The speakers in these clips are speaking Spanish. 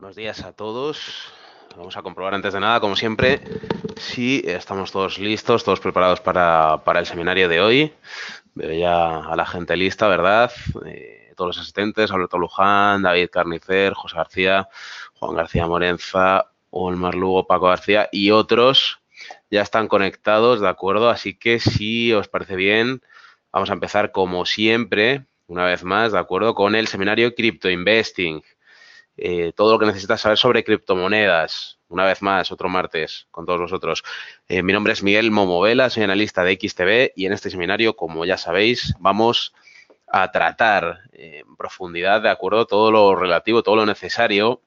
Buenos días a todos. Vamos a comprobar antes de nada, como siempre, si estamos todos listos, todos preparados para, el seminario de hoy. Veo ya a la gente lista, ¿verdad? Eh, todos los asistentes, Alberto Luján, David Carnicer, José García, Juan García Morenza, Olmar Lugo, Paco García y otros ya están conectados, ¿de acuerdo? Así que si os parece bien, vamos a empezar como siempre, una vez más, ¿de acuerdo? Con el seminario Crypto Investing. Eh, todo lo que necesitas saber sobre criptomonedas. Una vez más, otro martes con todos vosotros. Eh, mi nombre es Miguel Momovela, soy analista de XTB y en este seminario, como ya sabéis, vamos a tratar eh, en profundidad, de acuerdo, todo lo relativo, todo lo necesario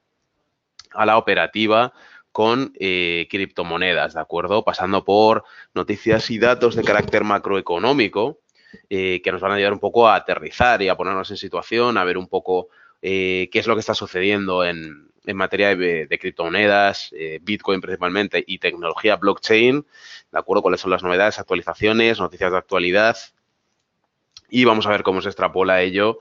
a la operativa con criptomonedas, ¿de acuerdo? Pasando por noticias y datos de carácter macroeconómico que nos van a ayudar un poco a aterrizar y a ponernos en situación, a ver un poco eh, qué es lo que está sucediendo en, materia de, criptomonedas, eh, Bitcoin principalmente y tecnología blockchain, ¿de acuerdo? ¿Cuáles son las novedades, actualizaciones, noticias de actualidad? Y vamos a ver cómo se extrapola ello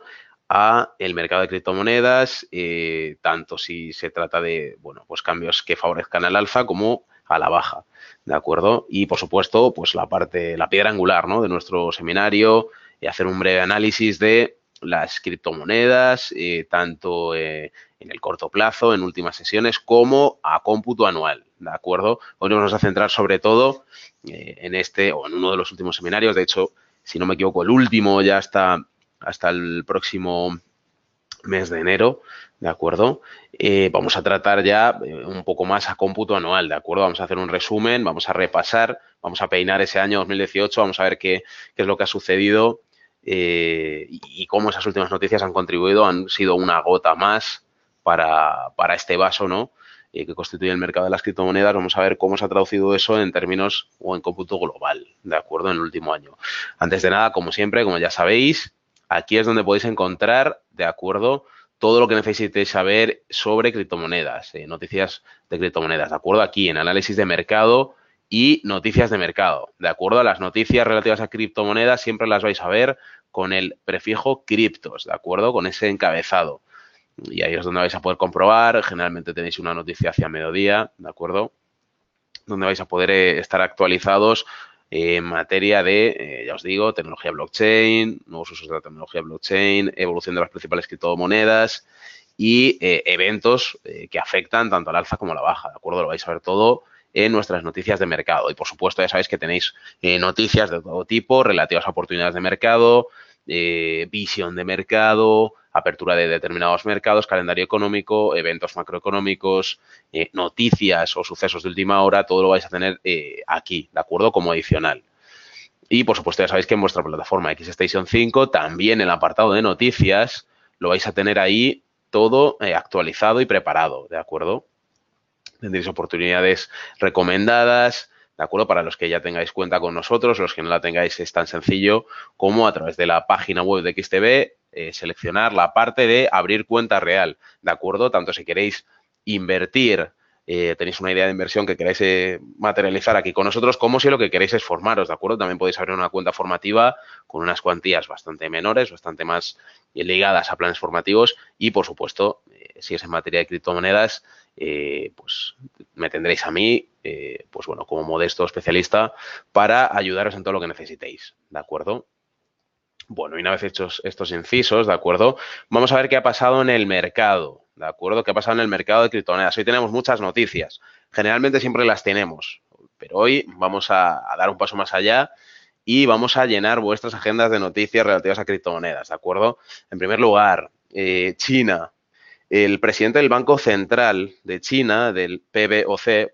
a el mercado de criptomonedas, eh, tanto si se trata de, bueno, pues cambios que favorezcan al alza como a la baja, ¿de acuerdo? Y, por supuesto, pues la parte, la piedra angular, ¿no? De nuestro seminario, y hacer un breve análisis de las criptomonedas, eh, tanto eh, en el corto plazo, en últimas sesiones, como a cómputo anual, ¿de acuerdo? Hoy nos vamos a centrar sobre todo eh, en este o en uno de los últimos seminarios, de hecho, si no me equivoco, el último ya está hasta el próximo mes de enero, ¿de acuerdo? vamos a tratar ya un poco más a cómputo anual, ¿de acuerdo? Vamos a hacer un resumen, vamos a repasar, vamos a peinar ese año 2018, vamos a ver qué, qué es lo que ha sucedido eh, y cómo esas últimas noticias han contribuido, han sido una gota más para, para este vaso, ¿no? Eh, que constituye el mercado de las criptomonedas, vamos a ver cómo se ha traducido eso en términos o en cómputo global, ¿de acuerdo? En el último año. Antes de nada, como siempre, como ya sabéis, aquí es donde podéis encontrar, ¿de acuerdo? Todo lo que necesitéis saber sobre criptomonedas, eh, noticias de criptomonedas, ¿de acuerdo? Aquí en análisis de mercado, y noticias de mercado. De acuerdo a las noticias relativas a criptomonedas, siempre las vais a ver con el prefijo criptos, de acuerdo con ese encabezado. Y ahí es donde vais a poder comprobar. Generalmente tenéis una noticia hacia mediodía, de acuerdo, donde vais a poder eh, estar actualizados en materia de, eh, ya os digo, tecnología blockchain, nuevos usos de la tecnología blockchain, evolución de las principales criptomonedas y eh, eventos que afectan tanto al alza como a la baja, de acuerdo. Lo vais a ver todo en nuestras noticias de mercado. Y por supuesto, ya sabéis que tenéis eh, noticias de todo tipo relativas a oportunidades de mercado, eh, visión de mercado, apertura de determinados mercados, calendario económico, eventos macroeconómicos, eh, noticias o sucesos de última hora, todo lo vais a tener aquí, ¿de acuerdo? Como adicional. Y por supuesto, ya sabéis que en vuestra plataforma XStation 5, también el apartado de noticias, lo vais a tener ahí todo actualizado y preparado, ¿de acuerdo? tendréis oportunidades recomendadas, ¿de acuerdo? Para los que ya tengáis cuenta con nosotros, los que no la tengáis, es tan sencillo como a través de la página web de XTB eh, seleccionar la parte de abrir cuenta real, ¿de acuerdo? Tanto si queréis invertir, eh, tenéis una idea de inversión que queráis eh, materializar aquí con nosotros, como si lo que queréis es formaros, ¿de acuerdo? También podéis abrir una cuenta formativa con unas cuantías bastante menores, bastante más ligadas a planes formativos y, por supuesto, si es en materia de criptomonedas, eh, pues me tendréis a mí, eh, pues bueno, como modesto especialista para ayudaros en todo lo que necesitéis, ¿de acuerdo? Bueno, y una vez hechos estos incisos, ¿de acuerdo? Vamos a ver qué ha pasado en el mercado, ¿de acuerdo? ¿Qué ha pasado en el mercado de criptomonedas? Hoy tenemos muchas noticias, generalmente siempre las tenemos, pero hoy vamos a, dar un paso más allá y vamos a llenar vuestras agendas de noticias relativas a criptomonedas, ¿de acuerdo? En primer lugar, eh, China, el presidente del Banco Central de China, del PBOC, eh,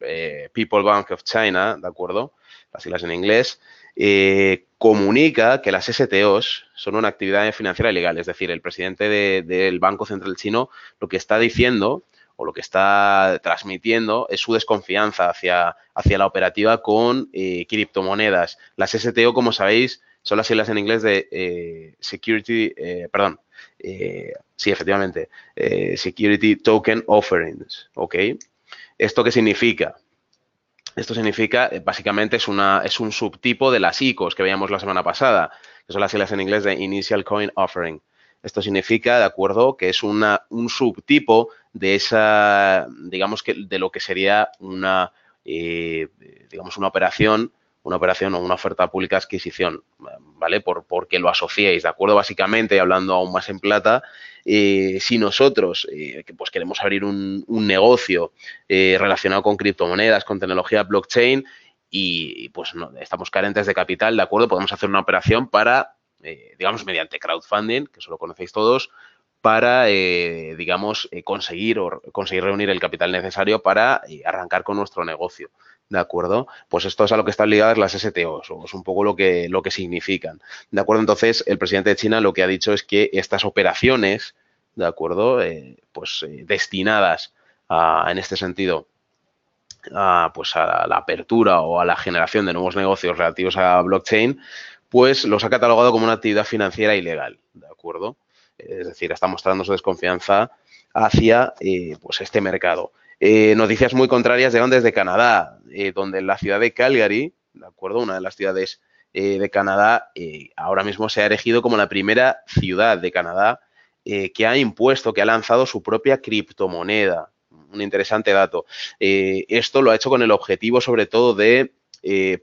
eh, People Bank of China, ¿de acuerdo? Las siglas en inglés, eh, comunica que las STOs son una actividad financiera ilegal. Es decir, el presidente del Banco Central Chino lo que está diciendo o lo que está transmitiendo es su desconfianza hacia, hacia la operativa con criptomonedas. Las STO, como sabéis, son las siglas en inglés de eh, Security, eh, perdón, eh, sí, efectivamente, Security Token Offerings, ¿ok? ¿Esto qué significa? Esto significa, básicamente, es, una, es un subtipo de las ICOs que veíamos la semana pasada, que son las siglas en inglés de Initial Coin Offering. Esto significa, de acuerdo, que es una, un subtipo de esa, digamos que de lo que sería una, digamos, una operación una operación o una oferta pública de adquisición, ¿vale? Por, porque lo asociéis, ¿de acuerdo? Básicamente, hablando aún más en plata, eh, si nosotros eh, pues queremos abrir un, negocio eh, relacionado con criptomonedas, con tecnología blockchain y pues no, estamos carentes de capital, ¿de acuerdo? Podemos hacer una operación para, digamos, mediante crowdfunding, que eso lo conocéis todos, para, digamos, conseguir o conseguir reunir el capital necesario para arrancar con nuestro negocio. ¿de acuerdo? Pues esto es a lo que están ligadas las STOs, o es un poco lo que, lo que significan, ¿de acuerdo? Entonces, el presidente de China lo que ha dicho es que estas operaciones, ¿de acuerdo? Eh, pues eh, destinadas a, en este sentido, a, pues a la apertura o a la generación de nuevos negocios relativos a blockchain, pues los ha catalogado como una actividad financiera ilegal, ¿de acuerdo? Es decir, está mostrando su desconfianza hacia eh, pues este mercado. Eh, noticias muy contrarias llegan desde Canadá, eh, donde la ciudad de Calgary, de acuerdo, una de las ciudades eh, de Canadá, ahora mismo se ha elegido como la primera ciudad de Canadá que ha impuesto, que ha lanzado su propia criptomoneda. Un interesante dato. esto lo ha hecho con el objetivo, sobre todo, de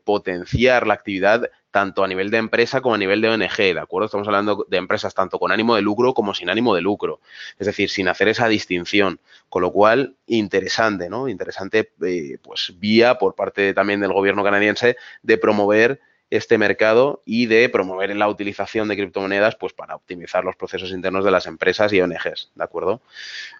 potenciar la actividad tanto a nivel de empresa como a nivel de ONG, ¿de acuerdo? Estamos hablando de empresas tanto con ánimo de lucro como sin ánimo de lucro, es decir, sin hacer esa distinción, con lo cual, interesante, ¿no? Interesante, eh, pues, vía por parte también del gobierno canadiense de promover este mercado y de promover la utilización de criptomonedas pues para optimizar los procesos internos de las empresas y ONGs, ¿de acuerdo?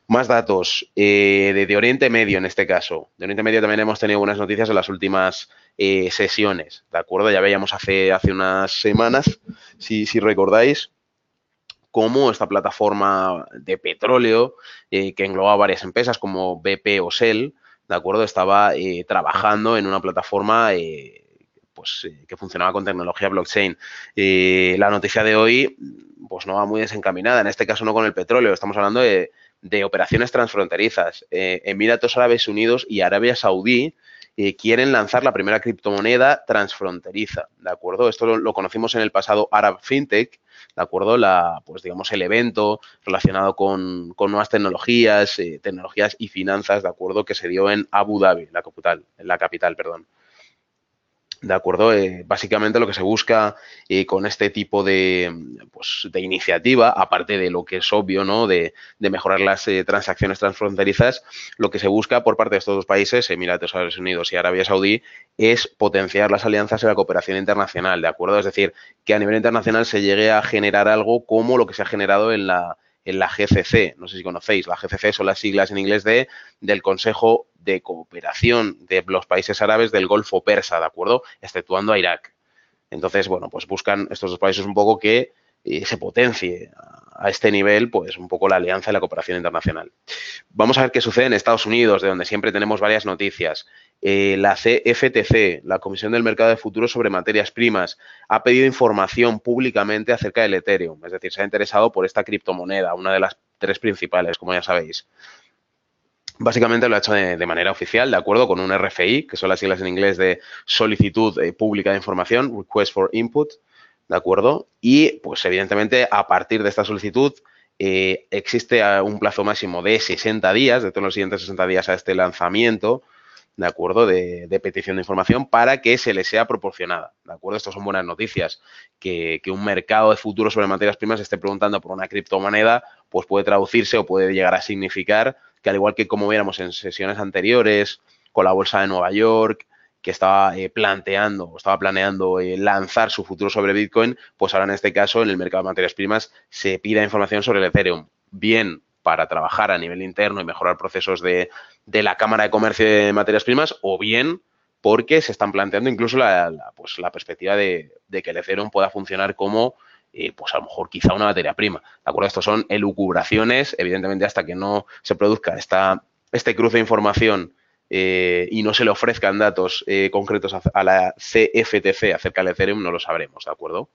Más datos eh, de, Oriente Medio en este caso. De Oriente Medio también hemos tenido buenas noticias en las últimas eh, sesiones, ¿de acuerdo? Ya veíamos hace, hace unas semanas, si, recordáis, cómo esta plataforma de petróleo eh, que engloba varias empresas como BP o Shell, ¿de acuerdo? Estaba trabajando en una plataforma pues, eh, que funcionaba con tecnología blockchain. Eh, la noticia de hoy pues, no va muy desencaminada, en este caso no con el petróleo, estamos hablando de, operaciones transfronterizas. Eh, Emiratos Árabes Unidos y Arabia Saudí quieren lanzar la primera criptomoneda transfronteriza, ¿de acuerdo? Esto lo, conocimos en el pasado Arab FinTech, ¿de acuerdo? La, pues digamos, el evento relacionado con, nuevas tecnologías, tecnologías y finanzas, ¿de acuerdo? Que se dio en Abu Dhabi, la capital, la capital, perdón. ¿De acuerdo? Eh, básicamente lo que se busca eh, con este tipo de, pues, de, iniciativa, aparte de lo que es obvio, ¿no? De, de mejorar las eh, transacciones transfronterizas, lo que se busca por parte de estos dos países, Emiratos Árabes Unidos y Arabia Saudí, es potenciar las alianzas y la cooperación internacional, ¿de acuerdo? Es decir, que a nivel internacional se llegue a generar algo como lo que se ha generado en la, en la GCC. No sé si conocéis, la GCC son las siglas en inglés de del Consejo de Cooperación de los Países Árabes del Golfo Persa, ¿de acuerdo? Exceptuando a Irak. Entonces, bueno, pues buscan estos dos países un poco que eh, se potencie a este nivel, pues un poco la alianza y la cooperación internacional. Vamos a ver qué sucede en Estados Unidos, de donde siempre tenemos varias noticias. Eh, la CFTC, la Comisión del Mercado de Futuros sobre Materias Primas, ha pedido información públicamente acerca del Ethereum, es decir, se ha interesado por esta criptomoneda, una de las tres principales, como ya sabéis. Básicamente lo ha hecho de, manera oficial, de acuerdo con un RFI, que son las siglas en inglés de solicitud eh, pública de información, request for input, ¿de acuerdo? Y pues evidentemente a partir de esta solicitud eh, existe un plazo máximo de 60 días, de todos los siguientes 60 días a este lanzamiento, ¿de acuerdo? De, petición de información para que se le sea proporcionada, ¿de acuerdo? Estas son buenas noticias. Que, un mercado de futuro sobre materias primas esté preguntando por una criptomoneda, pues puede traducirse o puede llegar a significar que al igual que como viéramos en sesiones anteriores con la bolsa de Nueva York, que estaba eh, planteando o estaba planeando eh, lanzar su futuro sobre Bitcoin, pues ahora en este caso en el mercado de materias primas se pida información sobre el Ethereum, bien para trabajar a nivel interno y mejorar procesos de, de la Cámara de Comercio de Materias Primas o bien porque se están planteando incluso la, pues, perspectiva de, que el Ethereum pueda funcionar como, eh, pues a lo mejor quizá una materia prima. ¿De acuerdo? Estos son elucubraciones, evidentemente hasta que no se produzca esta, este cruce de información eh, y no se le ofrezcan datos eh, concretos a, la CFTC acerca del Ethereum, no lo sabremos, ¿de acuerdo?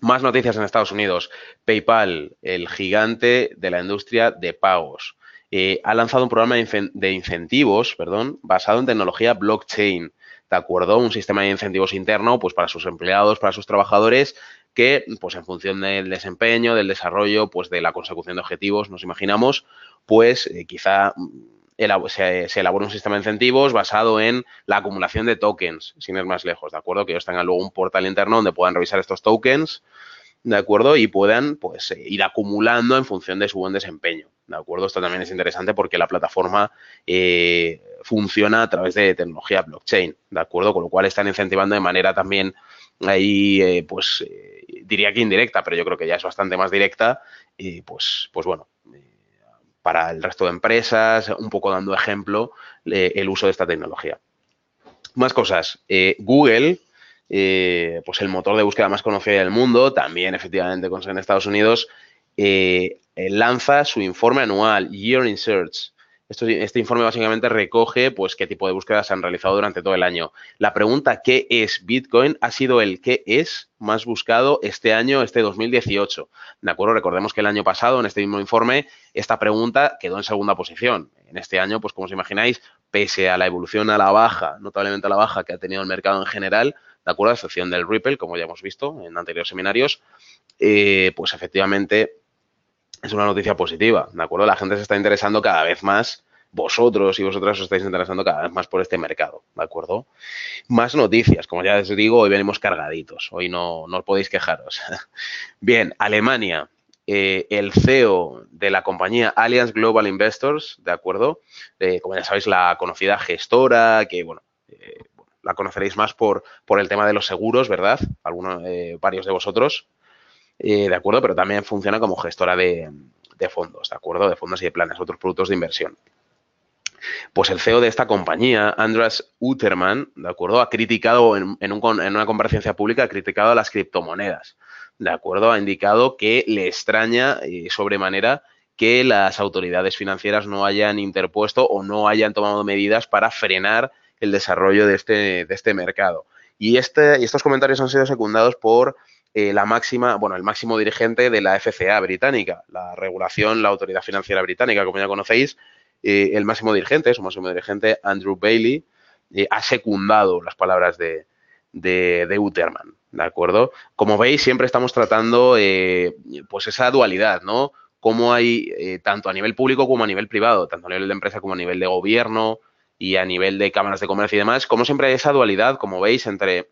Más noticias en Estados Unidos. PayPal, el gigante de la industria de pagos eh, ha lanzado un programa de, incentivos perdón, basado en tecnología blockchain. ¿De acuerdo? Un sistema de incentivos interno pues, para sus empleados, para sus trabajadores, que pues, en función del desempeño, del desarrollo, pues, de la consecución de objetivos, nos imaginamos, pues eh, quizá mm, se, elabora un sistema de incentivos basado en la acumulación de tokens, sin ir más lejos, ¿de acuerdo? Que ellos tengan luego un portal interno donde puedan revisar estos tokens, ¿de acuerdo? Y puedan, pues, eh, ir acumulando en función de su buen desempeño. ¿De acuerdo? Esto también es interesante porque la plataforma eh, funciona a través de tecnología blockchain, ¿de acuerdo? Con lo cual están incentivando de manera también ahí, eh, pues, eh, diría que indirecta, pero yo creo que ya es bastante más directa, y pues, pues bueno, para el resto de empresas, un poco dando ejemplo el uso de esta tecnología. Más cosas. Google, pues el motor de búsqueda más conocido del mundo, también efectivamente en Estados Unidos, eh, eh, lanza su informe anual, Year in Search. este informe básicamente recoge pues, qué tipo de búsquedas se han realizado durante todo el año. La pregunta ¿qué es Bitcoin? ha sido el ¿qué es más buscado este año, este 2018? De acuerdo, recordemos que el año pasado, en este mismo informe, esta pregunta quedó en segunda posición. En este año, pues como os imagináis, pese a la evolución a la baja, notablemente a la baja que ha tenido el mercado en general, de acuerdo, a excepción del Ripple, como ya hemos visto en anteriores seminarios, eh, pues efectivamente es una noticia positiva, ¿de acuerdo? La gente se está interesando cada vez más, vosotros y vosotras os estáis interesando cada vez más por este mercado, ¿de acuerdo? Más noticias, como ya os digo, hoy venimos cargaditos, hoy no, no os podéis quejaros. Bien, Alemania, eh, el CEO de la compañía Allianz Global Investors, ¿de acuerdo? Eh, como ya sabéis, la conocida gestora, que bueno, eh, la conoceréis más por, por el tema de los seguros, ¿verdad? Algunos, varios de vosotros. Eh, ¿de acuerdo? Pero también funciona como gestora de, fondos, ¿de acuerdo? De fondos y de planes, otros productos de inversión. Pues el CEO de esta compañía, Andras Uterman, ¿de acuerdo? Ha criticado en, una comparecencia pública, ha criticado a las criptomonedas, ¿de acuerdo? Ha indicado que le extraña y eh, sobremanera que las autoridades financieras no hayan interpuesto o no hayan tomado medidas para frenar el desarrollo de este, de este mercado. Y, este, y estos comentarios han sido secundados por eh, la máxima, bueno, el máximo dirigente de la FCA británica, la regulación, la autoridad financiera británica, como ya conocéis, eh, el máximo dirigente, su máximo dirigente, Andrew Bailey, eh, ha secundado las palabras de, de, de Uterman, ¿de acuerdo? Como veis, siempre estamos tratando pues esa dualidad, ¿no? Cómo hay, tanto a nivel público como a nivel privado, tanto a nivel de empresa como a nivel de gobierno y a nivel de cámaras de comercio y demás, como siempre hay esa dualidad, como veis, entre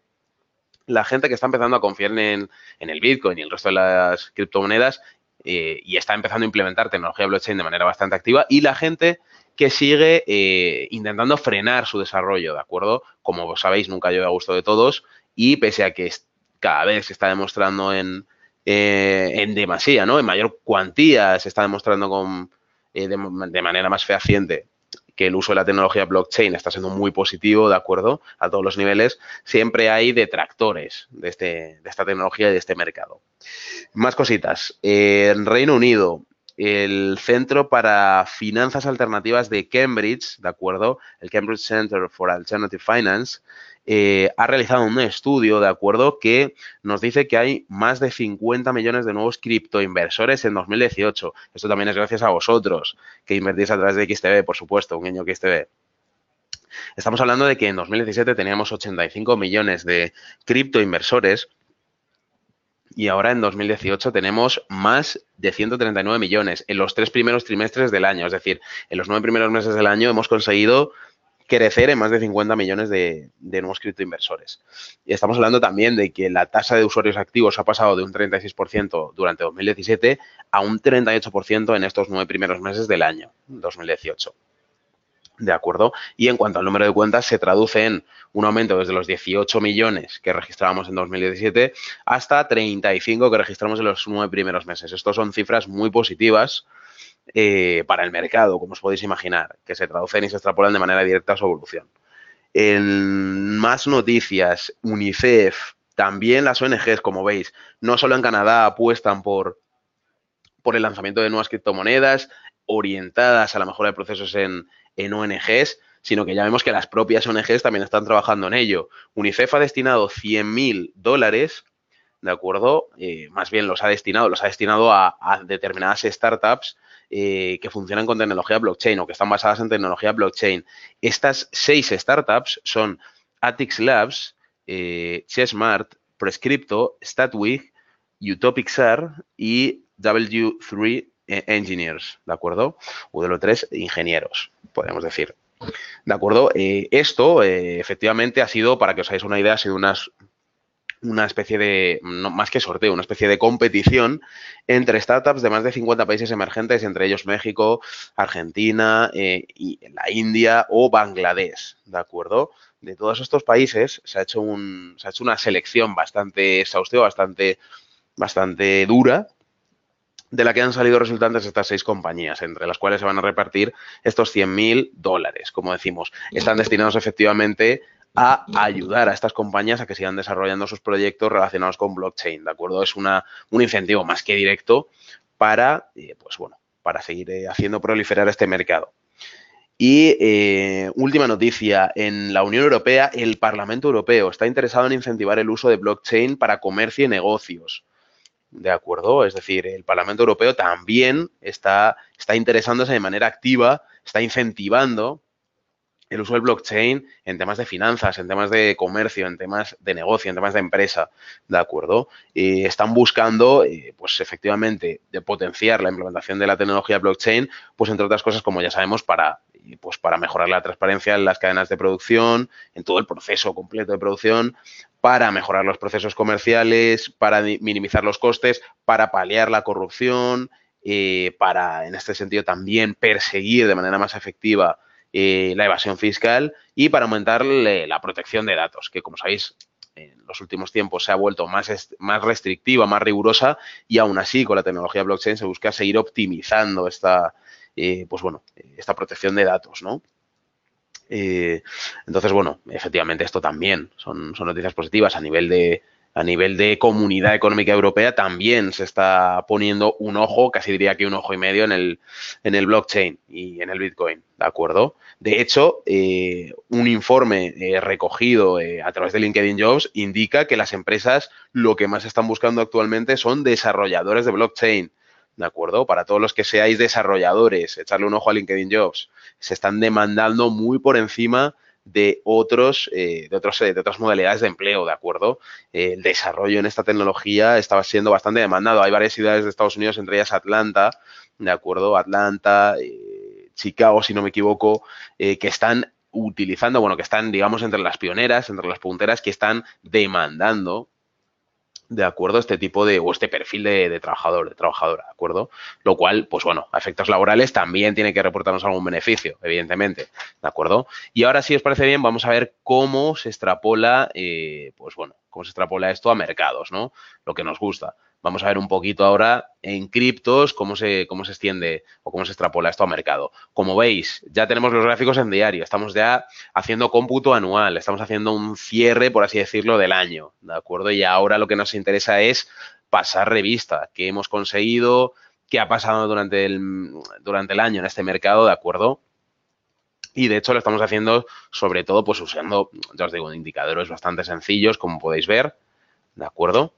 la gente que está empezando a confiar en, el Bitcoin y el resto de las criptomonedas eh, y está empezando a implementar tecnología blockchain de manera bastante activa y la gente que sigue eh, intentando frenar su desarrollo, ¿de acuerdo? Como sabéis, nunca llueve a gusto de todos y pese a que cada vez se está demostrando en, eh, en demasía, ¿no? En mayor cuantía se está demostrando con, eh, de manera más fehaciente que el uso de la tecnología blockchain está siendo muy positivo, de acuerdo, a todos los niveles, siempre hay detractores de, este, de esta tecnología y de este mercado. Más cositas. Eh, en Reino Unido, el Centro para Finanzas Alternativas de Cambridge, ¿de acuerdo? El Cambridge Center for Alternative Finance eh, ha realizado un estudio, ¿de acuerdo?, que nos dice que hay más de 50 millones de nuevos criptoinversores en 2018. Esto también es gracias a vosotros que invertís a través de XTB, por supuesto, un niño XTB. Estamos hablando de que en 2017 teníamos 85 millones de criptoinversores y ahora en 2018 tenemos más de 139 millones en los tres primeros trimestres del año. Es decir, en los nueve primeros meses del año hemos conseguido crecer en más de 50 millones de, nuevos criptoinversores. Y estamos hablando también de que la tasa de usuarios activos ha pasado de un 36% durante 2017 a un 38% en estos nueve primeros meses del año 2018. ¿De acuerdo? Y en cuanto al número de cuentas, se traduce en un aumento desde los 18 millones que registrábamos en 2017 hasta 35 que registramos en los nueve primeros meses. Estos son cifras muy positivas eh, para el mercado, como os podéis imaginar, que se traducen y se extrapolan de manera directa a su evolución. En más noticias, UNICEF, también las ONGs, como veis, no solo en Canadá apuestan por, el lanzamiento de nuevas criptomonedas orientadas a la mejora de procesos en, en ONGs, sino que ya vemos que las propias ONGs también están trabajando en ello. UNICEF ha destinado 100.000 dólares, ¿de acuerdo? Eh, más bien los ha destinado, los ha destinado a, determinadas startups eh, que funcionan con tecnología blockchain o que están basadas en tecnología blockchain. Estas seis startups son Atix Labs, eh, Chessmart, Prescripto, Statwig, Utopixar y W3 e- Engineers, ¿de acuerdo? W3 Ingenieros, podemos decir. ¿De acuerdo? Eh, esto, eh, efectivamente, ha sido, para que os hagáis una idea, ha sido unas una especie de, más que sorteo, una especie de competición entre startups de más de 50 países emergentes, entre ellos México, Argentina, eh, y la India o Bangladesh, ¿de acuerdo? De todos estos países se ha hecho, se ha hecho una selección bastante exhaustiva, bastante, bastante dura, de la que han salido resultantes estas seis compañías, entre las cuales se van a repartir estos 100.000 dólares, como decimos. Están destinados efectivamente a ayudar a estas compañías a que sigan desarrollando sus proyectos relacionados con blockchain, ¿de acuerdo? Es una, un incentivo más que directo para, eh, pues bueno, para seguir eh, haciendo proliferar este mercado. Y eh, última noticia, en la Unión Europea, el Parlamento Europeo está interesado en incentivar el uso de blockchain para comercio y negocios. ¿De acuerdo? Es decir, el Parlamento Europeo también está, está interesándose de manera activa, está incentivando el uso del blockchain en temas de finanzas, en temas de comercio, en temas de negocio, en temas de empresa, ¿de acuerdo? Y están buscando, eh, pues efectivamente, potenciar la implementación de la tecnología blockchain, pues entre otras cosas, como ya sabemos, para, pues, para mejorar la transparencia en las cadenas de producción, en todo el proceso completo de producción, para mejorar los procesos comerciales, para minimizar los costes, para paliar la corrupción, eh, para, en este sentido, también perseguir de manera más efectiva eh, la evasión fiscal y para aumentar eh, la protección de datos, que como sabéis, en los últimos tiempos se ha vuelto más, más restrictiva, más rigurosa y aún así con la tecnología blockchain se busca seguir optimizando esta, eh, pues bueno, esta protección de datos, ¿no? entonces, bueno, efectivamente esto también son noticias positivas a nivel de, a nivel de comunidad económica europea también se está poniendo un ojo, casi diría que un ojo y medio en el, en el blockchain y en el Bitcoin, ¿de acuerdo? De hecho, eh, un informe eh, recogido eh, a través de LinkedIn Jobs indica que las empresas lo que más están buscando actualmente son desarrolladores de blockchain. ¿De acuerdo? Para todos los que seáis desarrolladores, echarle un ojo a LinkedIn Jobs. Se están demandando muy por encima de, otros, eh, de, otros, eh, de otras modalidades de empleo, ¿de acuerdo? Eh, el desarrollo en esta tecnología estaba siendo bastante demandado. Hay varias ciudades de Estados Unidos, entre ellas Atlanta, ¿de acuerdo? Atlanta, Chicago, si no me equivoco, que están utilizando, bueno, que están, digamos, entre las pioneras, entre las punteras, que están demandando ¿de acuerdo? Este tipo de, o este perfil de, trabajador, de trabajadora, ¿de acuerdo? Lo cual, pues bueno, a efectos laborales también tiene que reportarnos algún beneficio, evidentemente, ¿de acuerdo? Y ahora, si os parece bien, vamos a ver cómo se extrapola, eh, pues bueno, cómo se extrapola esto a mercados, ¿no? Lo que nos gusta. Vamos a ver un poquito ahora en criptos cómo se, cómo se extiende o cómo se extrapola esto al mercado. Como veis, ya tenemos los gráficos en diario, estamos ya haciendo cómputo anual, estamos haciendo un cierre, por así decirlo, del año, ¿de acuerdo? Y ahora lo que nos interesa es pasar revista, qué hemos conseguido, qué ha pasado durante el, durante el año en este mercado, ¿de acuerdo? Y de hecho lo estamos haciendo sobre todo pues usando, ya os digo, indicadores bastante sencillos, como podéis ver, ¿de acuerdo?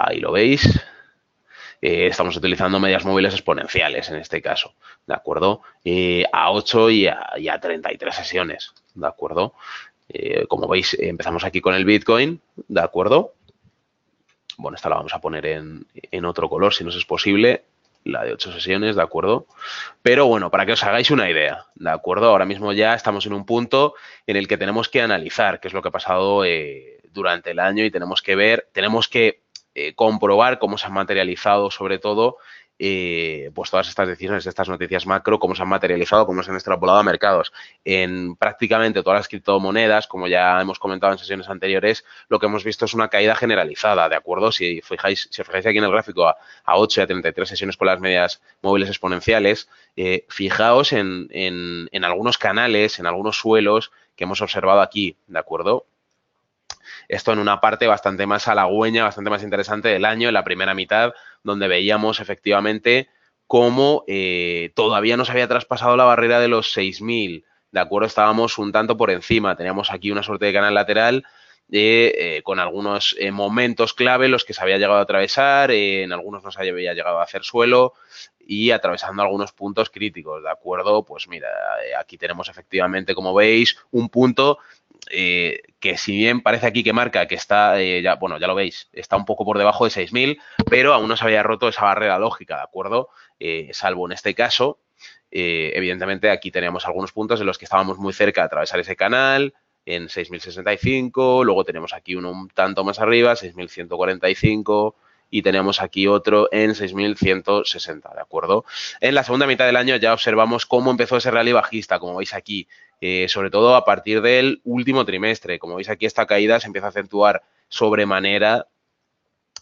Ahí lo veis. Eh, estamos utilizando medias móviles exponenciales en este caso, ¿de acuerdo? Eh, a 8 y a, 33 sesiones, ¿de acuerdo? Eh, como veis, empezamos aquí con el Bitcoin, ¿de acuerdo? Bueno, esta la vamos a poner en, en otro color si nos es posible, la de 8 sesiones, ¿de acuerdo? Pero bueno, para que os hagáis una idea, ¿de acuerdo? Ahora mismo ya estamos en un punto en el que tenemos que analizar qué es lo que ha pasado durante el año y tenemos que ver, tenemos que eh, comprobar cómo se han materializado, sobre todo, eh, pues todas estas decisiones, estas noticias macro, cómo se han materializado, cómo se han extrapolado a mercados. En prácticamente todas las criptomonedas, como ya hemos comentado en sesiones anteriores, lo que hemos visto es una caída generalizada, ¿de acuerdo? Si fijáis, si fijáis aquí en el gráfico a, 8 y a 33 sesiones con las medias móviles exponenciales, eh, fijaos en, en algunos canales, en algunos suelos que hemos observado aquí, ¿de acuerdo? Esto en una parte bastante más halagüeña, bastante más interesante del año, en la primera mitad, donde veíamos efectivamente cómo eh, todavía no se había traspasado la barrera de los 6.000. De acuerdo, estábamos un tanto por encima. Teníamos aquí una suerte de canal lateral eh, eh, con algunos momentos clave los que se había llegado a atravesar, en algunos no se había llegado a hacer suelo y atravesando algunos puntos críticos, ¿de acuerdo? Pues mira, aquí tenemos efectivamente, como veis, un punto eh, que si bien parece aquí que marca que está, eh, ya, bueno, ya lo veis, está un poco por debajo de 6.000, pero aún no se había roto esa barrera lógica, ¿de acuerdo? Eh, salvo en este caso, evidentemente aquí teníamos algunos puntos en los que estábamos muy cerca de atravesar ese canal, en 6.065, luego tenemos aquí uno un tanto más arriba, 6.145, y tenemos aquí otro en 6.160, ¿de acuerdo? En la segunda mitad del año ya observamos cómo empezó ese rally bajista, como veis aquí, eh, sobre todo a partir del último trimestre. Como veis aquí, esta caída se empieza a acentuar sobremanera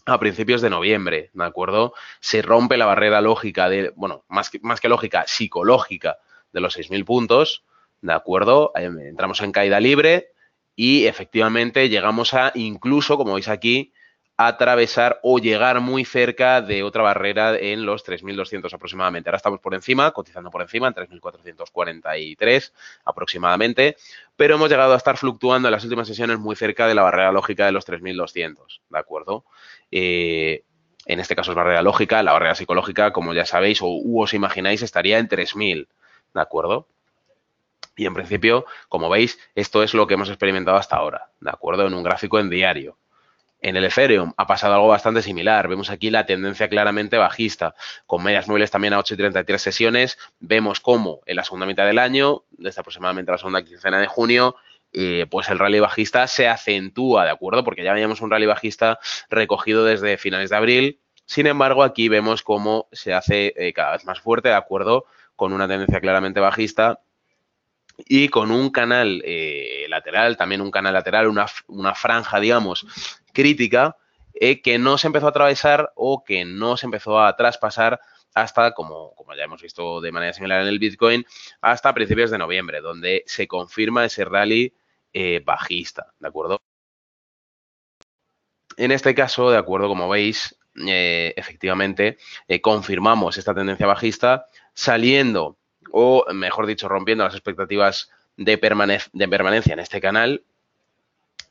a principios de noviembre, ¿de acuerdo? Se rompe la barrera lógica de, bueno, más que, más que lógica, psicológica de los 6.000 puntos, ¿de acuerdo? Em, entramos en caída libre y efectivamente llegamos a incluso, como veis aquí, atravesar o llegar muy cerca de otra barrera en los 3.200 aproximadamente. Ahora estamos por encima, cotizando por encima, en 3.443 aproximadamente, pero hemos llegado a estar fluctuando en las últimas sesiones muy cerca de la barrera lógica de los 3.200, ¿de acuerdo? Eh, en este caso es barrera lógica, la barrera psicológica, como ya sabéis o os imagináis, estaría en 3.000, ¿de acuerdo? Y en principio, como veis, esto es lo que hemos experimentado hasta ahora, ¿de acuerdo? En un gráfico en diario. En el Ethereum ha pasado algo bastante similar. Vemos aquí la tendencia claramente bajista, con medias móviles también a 8 y 33 sesiones. Vemos cómo en la segunda mitad del año, desde aproximadamente la segunda quincena de junio, eh, pues el rally bajista se acentúa, ¿de acuerdo? Porque ya veíamos un rally bajista recogido desde finales de abril. Sin embargo, aquí vemos cómo se hace eh, cada vez más fuerte, ¿de acuerdo? Con una tendencia claramente bajista y con un canal eh, lateral, también un canal lateral, una, franja, digamos, crítica, eh, que no se empezó a atravesar o que no se empezó a traspasar hasta, como, ya hemos visto de manera similar en el Bitcoin, hasta principios de noviembre, donde se confirma ese rally eh, bajista, ¿de acuerdo? En este caso, de acuerdo, como veis, efectivamente, confirmamos esta tendencia bajista saliendo o mejor dicho, rompiendo las expectativas de, de permanencia en este canal,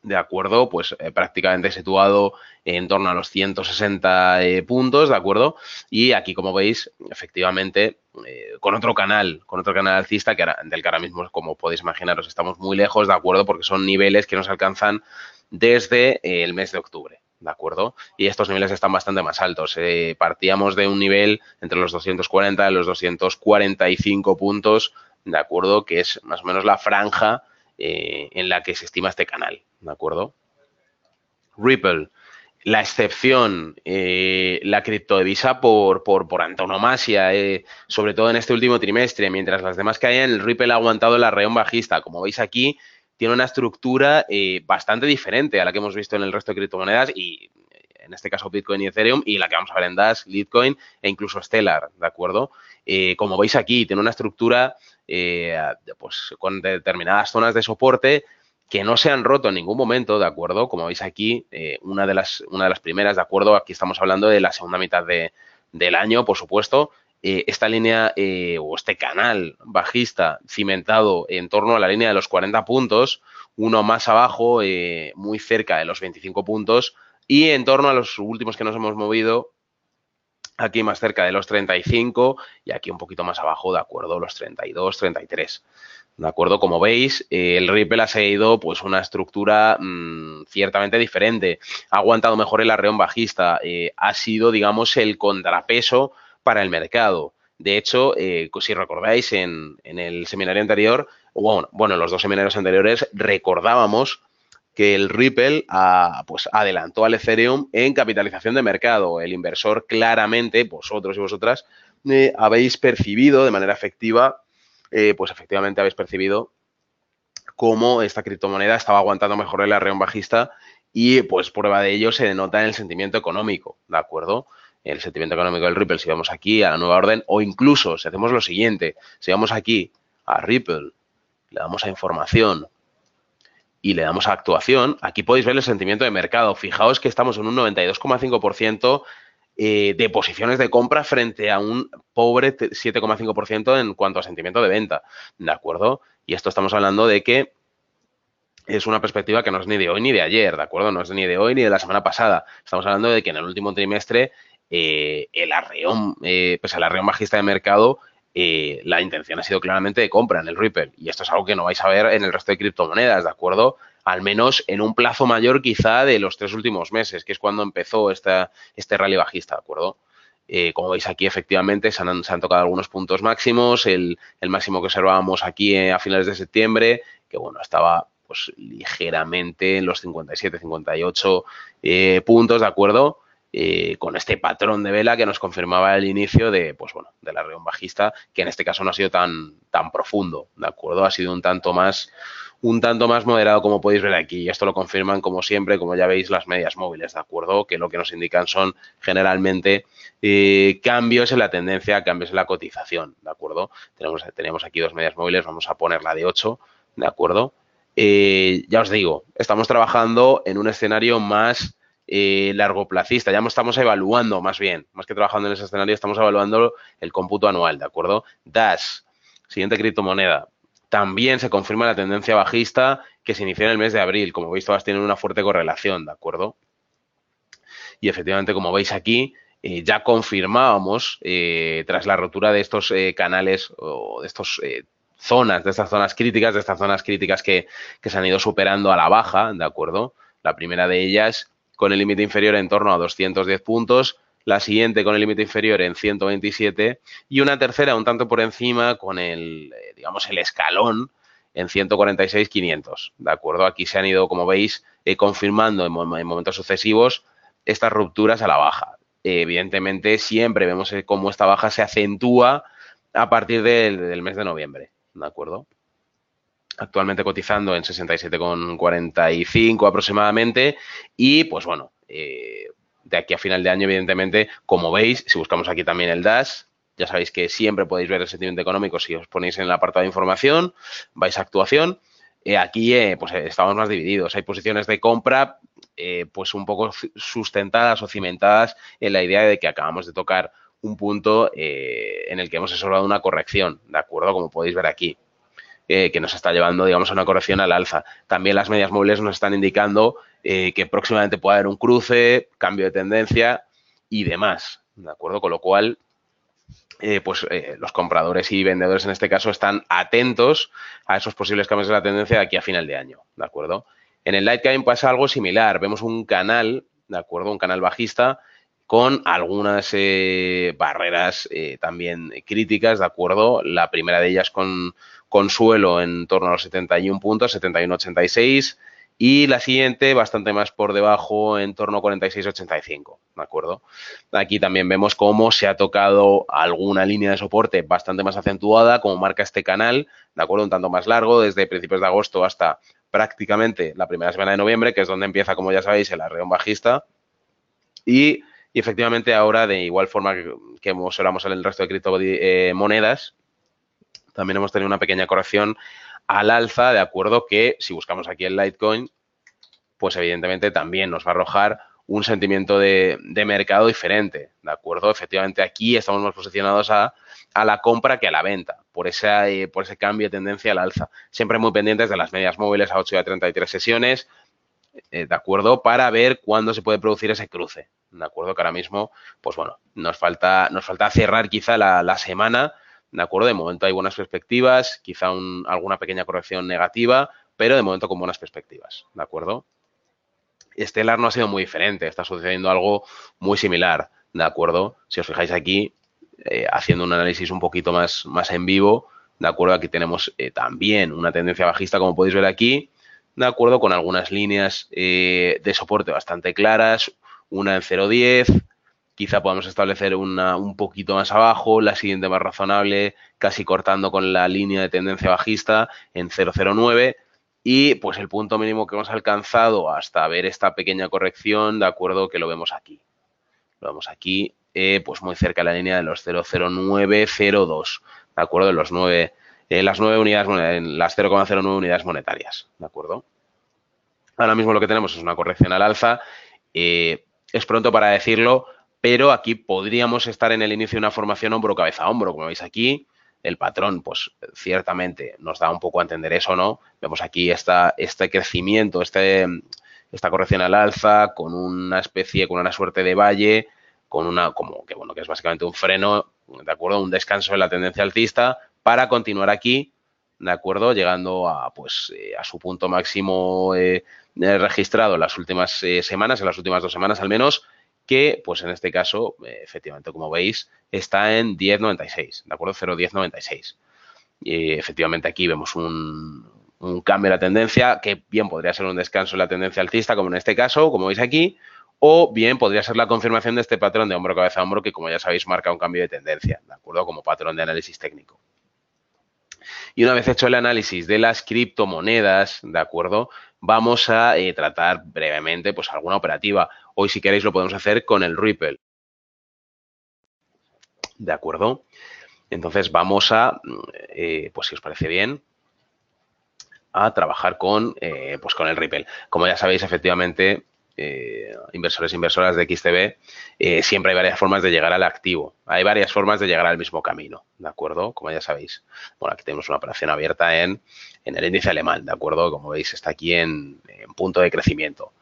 de acuerdo, pues eh, prácticamente situado en torno a los 160 eh, puntos, de acuerdo, y aquí como veis, efectivamente, eh, con otro canal, con otro canal alcista que ahora, del que ahora mismo, como podéis imaginaros, estamos muy lejos, de acuerdo, porque son niveles que nos alcanzan desde el mes de octubre. ¿de acuerdo? Y estos niveles están bastante más altos. Eh, partíamos de un nivel entre los 240 y los 245 puntos, ¿de acuerdo? Que es más o menos la franja eh, en la que se estima este canal, ¿de acuerdo? Ripple, la excepción, eh, la criptodivisa por, por, por antonomasia, sobre todo en este último trimestre, mientras las demás caían, el Ripple ha aguantado la reunión bajista. Como veis aquí, tiene una estructura eh, bastante diferente a la que hemos visto en el resto de criptomonedas y en este caso Bitcoin y Ethereum, y la que vamos a ver en Dash, Litecoin e incluso Stellar, ¿de acuerdo? Eh, como veis aquí, tiene una estructura eh, pues, con determinadas zonas de soporte que no se han roto en ningún momento, ¿de acuerdo? Como veis aquí, una, de las, una de las primeras, ¿de acuerdo? Aquí estamos hablando de la segunda mitad del año, por supuesto, eh, esta línea eh, o este canal bajista cimentado en torno a la línea de los 40 puntos, uno más abajo, eh, muy cerca de los 25 puntos, y en torno a los últimos que nos hemos movido, aquí más cerca de los 35 y aquí un poquito más abajo, de acuerdo, los 32, 33. ¿De acuerdo? Como veis, el Ripple ha seguido pues una estructura mm, ciertamente diferente. Ha aguantado mejor el arreón bajista. ha sido, digamos, el contrapeso para el mercado. De hecho, eh, si recordáis en, el seminario anterior, bueno, en los dos seminarios anteriores recordábamos que el Ripple ah, pues, adelantó al Ethereum en capitalización de mercado. El inversor claramente, vosotros y vosotras, eh, habéis percibido de manera efectiva, eh, pues efectivamente habéis percibido cómo esta criptomoneda estaba aguantando mejor el arreón bajista y pues prueba de ello se denota en el sentimiento económico, ¿de acuerdo? el sentimiento económico del Ripple, si vamos aquí a la nueva orden, o incluso si hacemos lo siguiente, si vamos aquí a Ripple, le damos a información y le damos a actuación, aquí podéis ver el sentimiento de mercado. Fijaos que estamos en un 92,5% eh, de posiciones de compra frente a un pobre 7,5% en cuanto a sentimiento de venta, ¿de acuerdo? Y esto estamos hablando de que es una perspectiva que no es ni de hoy ni de ayer, ¿de acuerdo? No es ni de hoy ni de la semana pasada. Estamos hablando de que en el último trimestre eh, el arreón, eh, pues el arreón bajista de mercado, eh, la intención ha sido claramente de compra en el Ripple. Y esto es algo que no vais a ver en el resto de criptomonedas, ¿de acuerdo? Al menos en un plazo mayor quizá de los tres últimos meses, que es cuando empezó esta, este rally bajista, ¿de acuerdo? como veis aquí, efectivamente, se han, tocado algunos puntos máximos. El, el, máximo que observábamos aquí a finales de septiembre, que bueno, estaba pues ligeramente en los 57, 58 puntos, ¿de acuerdo? Eh, con este patrón de vela que nos confirmaba el inicio de, pues bueno, de la reunión bajista, que en este caso no ha sido tan, tan profundo, ¿de acuerdo? Ha sido un tanto más un tanto más moderado como podéis ver aquí y esto lo confirman como siempre, como ya veis las medias móviles, ¿de acuerdo? Que lo que nos indican son generalmente eh, cambios en la tendencia, cambios en la cotización, ¿de acuerdo? Tenemos, tenemos aquí dos medias móviles, vamos a poner la de 8, ¿de acuerdo? Eh, ya os digo, estamos trabajando en un escenario más eh, largoplacista, ya estamos evaluando más bien, más que trabajando en ese escenario, estamos evaluando el cómputo anual, ¿de acuerdo? Dash, siguiente criptomoneda. También se confirma la tendencia bajista que se inició en el mes de abril. Como veis, todas tienen una fuerte correlación, ¿de acuerdo? Y efectivamente, como veis aquí, eh, ya confirmábamos, eh, tras la rotura de estos eh, canales o de estas zonas, de estas zonas críticas, de estas zonas críticas que, se han ido superando a la baja, ¿de acuerdo? La primera de ellas con el límite inferior en torno a 210 puntos, la siguiente con el límite inferior en 127 y una tercera un tanto por encima con el, eh, digamos, el escalón en 146.500, ¿de acuerdo? Aquí se han ido, como veis, eh, confirmando en, momentos sucesivos estas rupturas a la baja. evidentemente, siempre vemos eh, cómo esta baja se acentúa a partir del, del mes de noviembre, ¿de acuerdo? actualmente cotizando en 67,45 aproximadamente y pues bueno, eh, de aquí a final de año evidentemente, como veis, si buscamos aquí también el DAS, ya sabéis que siempre podéis ver el sentimiento económico si os ponéis en el apartado de información, vais a actuación. Eh, aquí eh, pues estamos más divididos. Hay posiciones de compra pues un poco sustentadas o cimentadas en la idea de que acabamos de tocar un punto en el que hemos observado una corrección, ¿de acuerdo? Como podéis ver aquí. Eh, que nos está llevando, digamos, a una corrección al alza. También las medias móviles nos están indicando eh, que próximamente puede haber un cruce, cambio de tendencia y demás, ¿de acuerdo? Con lo cual, eh, pues los compradores y vendedores en este caso están atentos a esos posibles cambios de la tendencia de aquí a final de año, ¿de acuerdo? En el Litecoin pasa algo similar, vemos un canal, ¿de acuerdo? Un canal bajista con algunas barreras también críticas, ¿de acuerdo? La primera de ellas con Consuelo en torno a los 71 puntos, 71-86. Y la siguiente, bastante más por debajo, en torno a 46.85. ¿de acuerdo? Aquí también vemos cómo se ha tocado alguna línea de soporte bastante más acentuada, como marca este canal, ¿de acuerdo? Un tanto más largo, desde principios de agosto hasta prácticamente la primera semana de noviembre, que es donde empieza, como ya sabéis, el arreón bajista. Y, efectivamente ahora, de igual forma que, observamos en el resto de criptomonedas, también hemos tenido una pequeña corrección al alza, de acuerdo que si buscamos aquí el Litecoin, pues evidentemente también nos va a arrojar un sentimiento de, mercado diferente, ¿de acuerdo? Efectivamente, aquí estamos más posicionados a, la compra que a la venta, por, esa, eh, por ese cambio de tendencia al alza. Siempre muy pendientes de las medias móviles a 8 y a 33 sesiones, eh, ¿de acuerdo? Para ver cuándo se puede producir ese cruce, ¿de acuerdo? Que ahora mismo, pues bueno, nos falta, nos falta cerrar quizá la, la semana ¿de acuerdo? De momento hay buenas perspectivas, quizá alguna pequeña corrección negativa, pero de momento con buenas perspectivas, ¿de acuerdo? Estelar no ha sido muy diferente, está sucediendo algo muy similar, ¿de acuerdo? Si os fijáis aquí, eh, haciendo un análisis un poquito más, más en vivo, ¿de acuerdo? Aquí tenemos eh, también una tendencia bajista, como podéis ver aquí, ¿de acuerdo? Con algunas líneas eh, de soporte bastante claras, una en 0.10, quizá podamos establecer una un poquito más abajo, la siguiente más razonable, casi cortando con la línea de tendencia bajista en 009. Y pues el punto mínimo que hemos alcanzado hasta ver esta pequeña corrección, de acuerdo que lo vemos aquí. Lo vemos aquí, eh, pues muy cerca de la línea de los 00902, de acuerdo, en los 9, eh, las 9 unidades, en las 0,09 unidades monetarias, de acuerdo. Ahora mismo lo que tenemos es una corrección al alza. Eh, es pronto para decirlo, pero aquí podríamos estar en el inicio de una formación hombro-cabeza-hombro, como veis aquí. El patrón, pues ciertamente nos da un poco a entender eso, ¿no? Vemos aquí esta, este crecimiento, este, esta corrección al alza, con una especie, con una suerte de valle, con una, como que bueno, que es básicamente un freno, ¿de acuerdo? Un descanso de la tendencia alcista para continuar aquí, ¿de acuerdo? Llegando a, pues, eh, a su punto máximo eh, eh, registrado en las últimas semanas, en las últimas dos semanas al menos, que pues en este caso, efectivamente, como veis, está en 10.96, ¿de acuerdo? 0.1096. Y efectivamente aquí vemos un, cambio en la tendencia, que bien podría ser un descanso en la tendencia altista, como en este caso, como veis aquí, o bien podría ser la confirmación de este patrón de hombro-cabeza-hombro, hombro, que como ya sabéis marca un cambio de tendencia, ¿de acuerdo? Como patrón de análisis técnico. Y una vez hecho el análisis de las criptomonedas, ¿de acuerdo? Vamos a eh, tratar brevemente pues alguna operativa. Hoy, si queréis, lo podemos hacer con el Ripple. ¿De acuerdo? Entonces, vamos a, eh, pues si os parece bien, a trabajar con, eh, pues con el Ripple. Como ya sabéis, efectivamente, eh, inversores e inversoras de XTB, siempre hay varias formas de llegar al activo. Hay varias formas de llegar al mismo camino, ¿de acuerdo? Como ya sabéis. Bueno, aquí tenemos una operación abierta en, en el índice alemán, ¿de acuerdo? Como veis, está aquí en, en punto de crecimiento.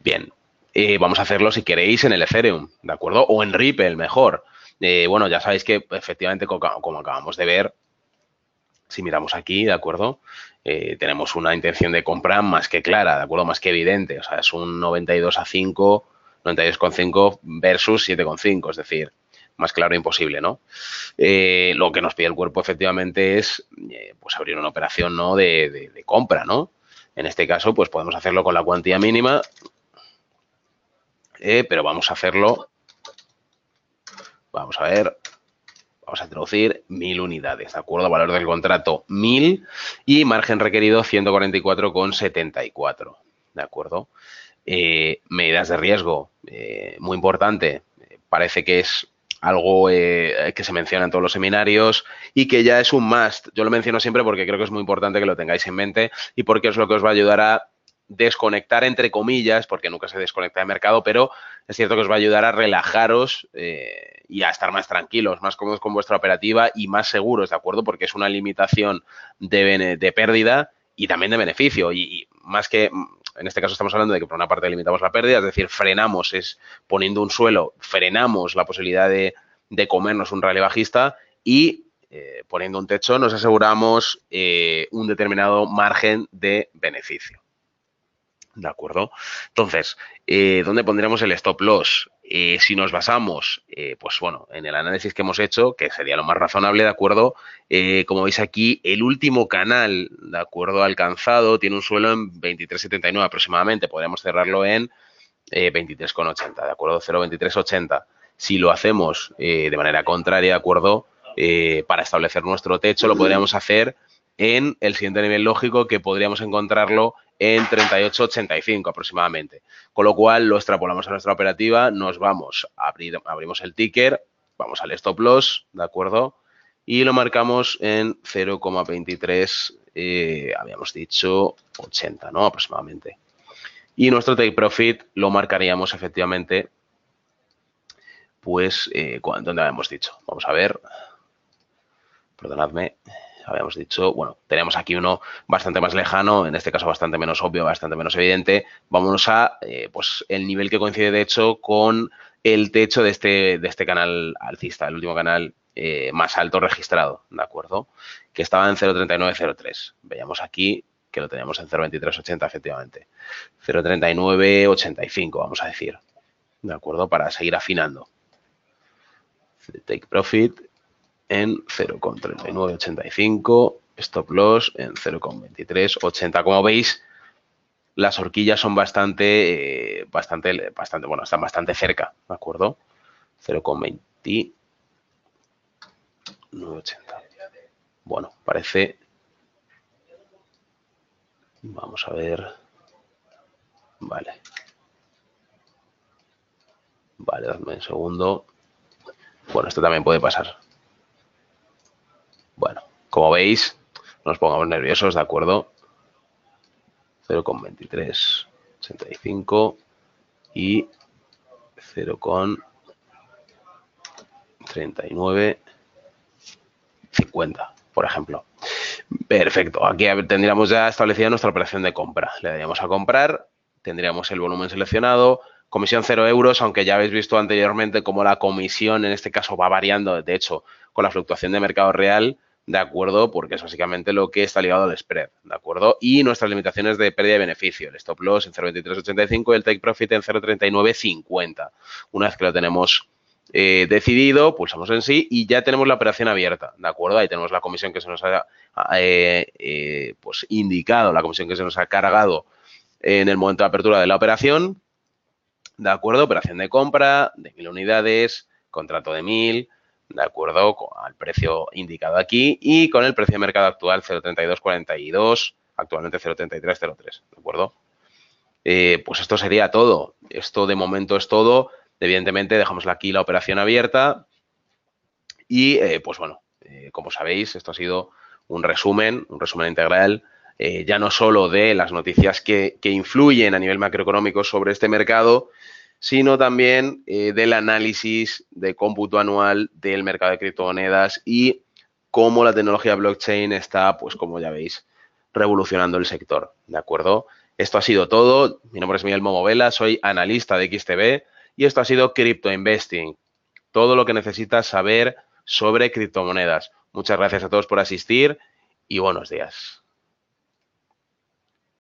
Bien, eh, vamos a hacerlo si queréis en el Ethereum, ¿de acuerdo? O en Ripple, mejor. Eh, bueno, ya sabéis que efectivamente, como acabamos de ver, si miramos aquí, ¿de acuerdo? Eh, tenemos una intención de compra más que clara, ¿de acuerdo? Más que evidente. O sea, es un 92 a 5, 92,5 versus 7,5, es decir, más claro imposible, ¿no? lo que nos pide el cuerpo efectivamente es, pues, abrir una operación, ¿no? De, de, compra, ¿no? En este caso, pues podemos hacerlo con la cuantía mínima eh, pero vamos a hacerlo, vamos a ver, vamos a introducir 1000 unidades, ¿de acuerdo? Valor del contrato 1000 y margen requerido 144,74, ¿de acuerdo? Eh, medidas de riesgo, eh, muy importante, parece que es algo que se menciona en todos los seminarios y que ya es un must. Yo lo menciono siempre porque creo que es muy importante que lo tengáis en mente y porque es lo que os va a ayudar a desconectar entre comillas, porque nunca se desconecta de mercado, pero es cierto que os va a ayudar a relajaros eh, y a estar más tranquilos, más cómodos con vuestra operativa y más seguros, ¿de acuerdo? Porque es una limitación de, pérdida y también de beneficio. Y, más que, mm, en este caso estamos hablando de que por una parte limitamos la pérdida, es decir, frenamos, es poniendo un suelo, frenamos la posibilidad de, comernos un rally bajista y eh, poniendo un techo nos aseguramos eh, un determinado margen de beneficio. ¿De acuerdo? Entonces, eh, ¿dónde pondríamos el stop loss? Eh, si nos basamos, eh, pues bueno, en el análisis que hemos hecho, que sería lo más razonable, ¿de acuerdo? como veis aquí, el último canal, ¿de acuerdo? Alcanzado tiene un suelo en 23,79 aproximadamente. Podríamos cerrarlo en 23,80, ¿de acuerdo? 0,2380. Si lo hacemos de manera contraria, ¿de acuerdo? para establecer nuestro techo, lo podríamos hacer en el siguiente nivel lógico que podríamos encontrarlo en 38,85 aproximadamente. Con lo cual lo extrapolamos a nuestra operativa, nos vamos, a abrir, abrimos el ticker, vamos al stop loss, ¿de acuerdo? Y lo marcamos en 0,23, eh, habíamos dicho 80, ¿no? Aproximadamente. Y nuestro take profit lo marcaríamos efectivamente, pues, eh, ¿dónde habíamos dicho. Vamos a ver. Perdonadme habíamos dicho, bueno, tenemos aquí uno bastante más lejano, en este caso bastante menos obvio, bastante menos evidente. Vámonos a eh, pues el nivel que coincide de hecho con el techo de este, de este canal alcista, el último canal eh, más alto registrado, ¿de acuerdo? Que estaba en 0.3903. Veíamos aquí que lo teníamos en 0.2380 efectivamente. 0.3985, vamos a decir. ¿De acuerdo? Para seguir afinando. Take profit en 0,3985, stop loss en 0,2380. Como veis, las horquillas son bastante, eh, bastante, bastante, bueno, están bastante cerca, ¿de acuerdo? 0,2980. Bueno, parece... Vamos a ver... Vale. Vale, dame un segundo. Bueno, esto también puede pasar. Bueno, como veis, nos pongamos nerviosos, ¿de acuerdo? 0,2385 y 0,3950, por ejemplo. Perfecto, aquí tendríamos ya establecida nuestra operación de compra. Le daríamos a comprar, tendríamos el volumen seleccionado, comisión 0 euros, aunque ya habéis visto anteriormente cómo la comisión en este caso va variando, de hecho, con la fluctuación de mercado real, ¿de acuerdo? Porque es básicamente lo que está ligado al spread, ¿de acuerdo? Y nuestras limitaciones de pérdida de beneficio, el stop loss en 0.2385 y el take profit en 0.3950. Una vez que lo tenemos eh, decidido, pulsamos en sí y ya tenemos la operación abierta, ¿de acuerdo? Ahí tenemos la comisión que se nos ha eh, eh, pues indicado, la comisión que se nos ha cargado en el momento de apertura de la operación, ¿de acuerdo? Operación de compra de mil unidades, contrato de mil, de acuerdo al precio indicado aquí y con el precio de mercado actual 0.3242, actualmente 0.3303, ¿de acuerdo? Eh, pues esto sería todo. Esto de momento es todo. Evidentemente dejamos aquí la operación abierta y eh, pues bueno, eh, como sabéis, esto ha sido un resumen, un resumen integral, ya no solo de las noticias que, que influyen a nivel macroeconómico sobre este mercado, sino también eh, del análisis de cómputo anual del mercado de criptomonedas y cómo la tecnología blockchain está, pues como ya veis, revolucionando el sector, ¿de acuerdo? Esto ha sido todo. Mi nombre es Miguel Momovela, soy analista de XTB y esto ha sido Crypto Investing. Todo lo que necesitas saber sobre criptomonedas. Muchas gracias a todos por asistir y buenos días.